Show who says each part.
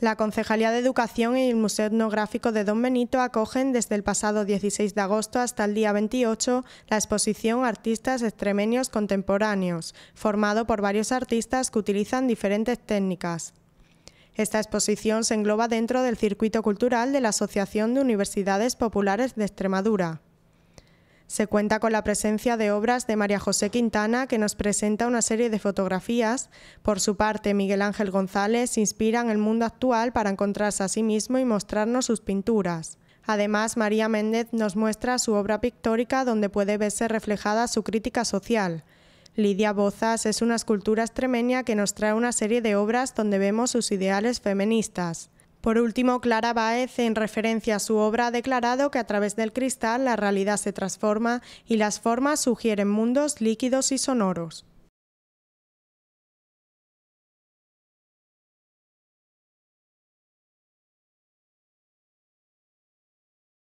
Speaker 1: La Concejalía de Educación y el Museo Etnográfico de Don Benito acogen desde el pasado 16 de agosto hasta el día 28 la exposición Artistas extremeños contemporáneos, formado por varios artistas que utilizan diferentes técnicas. Esta exposición se engloba dentro del circuito cultural de la Asociación de Universidades Populares de Extremadura. Se cuenta con la presencia de obras de María José Quintana, que nos presenta una serie de fotografías. Por su parte, Miguel Ángel González inspira en el mundo actual para encontrarse a sí mismo y mostrarnos sus pinturas. Además, María Méndez nos muestra su obra pictórica donde puede verse reflejada su crítica social. Lidia Bozas es una escultura extremeña que nos trae una serie de obras donde vemos sus ideales feministas. Por último, Clara Baez, en referencia a su obra, ha declarado que a través del cristal la realidad se transforma y las formas sugieren mundos líquidos y sonoros.